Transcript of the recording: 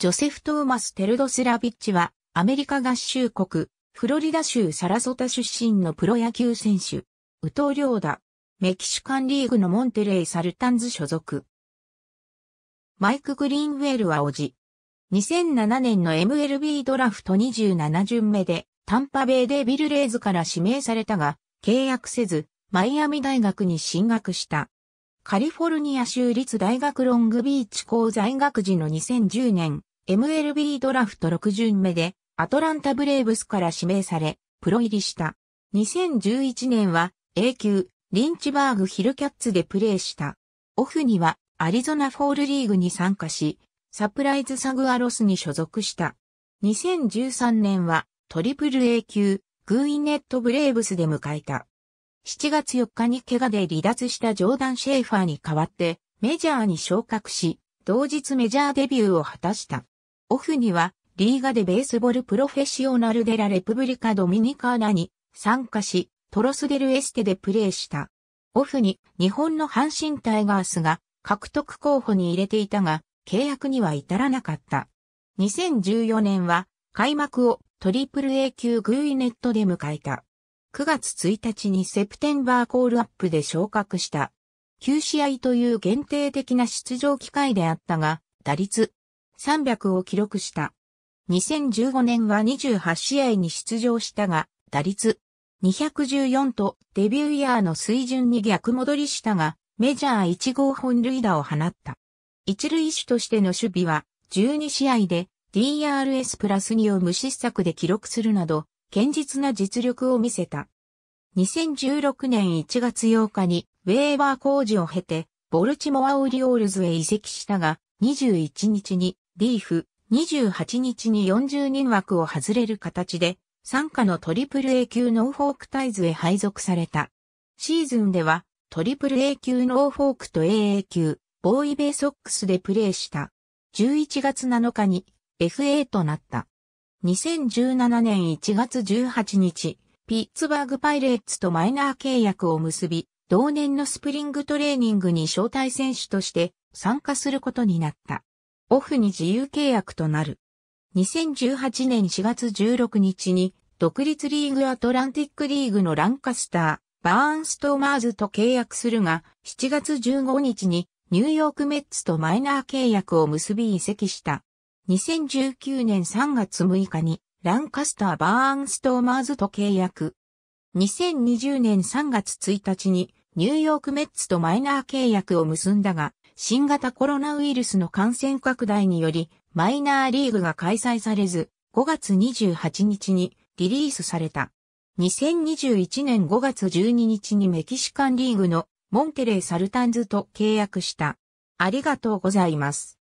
ジョセフ・トーマス・テルドスラビッチは、アメリカ合衆国、フロリダ州サラソタ出身のプロ野球選手、ウトウ・リョーダ、メキシカンリーグのモンテレイ・サルタンズ所属。マイク・グリーンウェルはおじ。2007年の MLB ドラフト27巡目で、タンパベイでビルレイズから指名されたが、契約せず、マイアミ大学に進学した。カリフォルニア州立大学ロングビーチ校在学時の2010年、MLB ドラフト6巡目でアトランタブレーブスから指名され、プロ入りした。2011年は A 級リンチバーグヒルキャッツでプレーした。オフにはアリゾナフォールリーグに参加し、サプライズサグアロスに所属した。2013年はトリプル A 級グーイネットブレーブスで迎えた。7月4日に怪我で離脱したジョーダン・シェーファーに代わってメジャーに昇格し、同日メジャーデビューを果たした。オフには、リーガでベースボールプロフェッショナルデラレプブリカドミニカーナに参加し、トロスデルエステでプレーした。オフに日本の阪神タイガースが獲得候補に入れていたが、契約には至らなかった。2014年は開幕をトリプル A 級グイネットで迎えた。9月1日にセプテンバーコールアップで昇格した。9試合という限定的な出場機会であったが、打率300を記録した。2015年は28試合に出場したが、打率214とデビューイヤーの水準に逆戻りしたが、メジャー1号本塁打を放った。一塁手としての守備は12試合で DRS プラス2を無失策で記録するなど、堅実な実力を見せた。2016年1月8日にウェーバー工事を経て、ボルチモアオリオールズへ移籍したが、21日にリーフ、28日に40人枠を外れる形で、参加のトリプル A 級ノーフォークタイズへ配属された。シーズンでは、トリプル A 級ノーフォークと AA 級、ボーイベーソックスでプレーした。11月7日に FA となった。2017年1月18日、ピッツバーグパイレーツとマイナー契約を結び、同年のスプリングトレーニングに招待選手として参加することになった。オフに自由契約となる。2018年4月16日に、独立リーグアトランティックリーグのランカスター、バーンストーマーズと契約するが、7月15日にニューヨークメッツとマイナー契約を結び移籍した。2019年3月6日にランカスター・バーンストーマーズと契約。2020年3月1日にニューヨークメッツとマイナー契約を結んだが、新型コロナウイルスの感染拡大により、マイナーリーグが開催されず、5月28日にリリースされた。2021年5月12日にメキシカンリーグのモンテレサルタンズと契約した。ありがとうございます。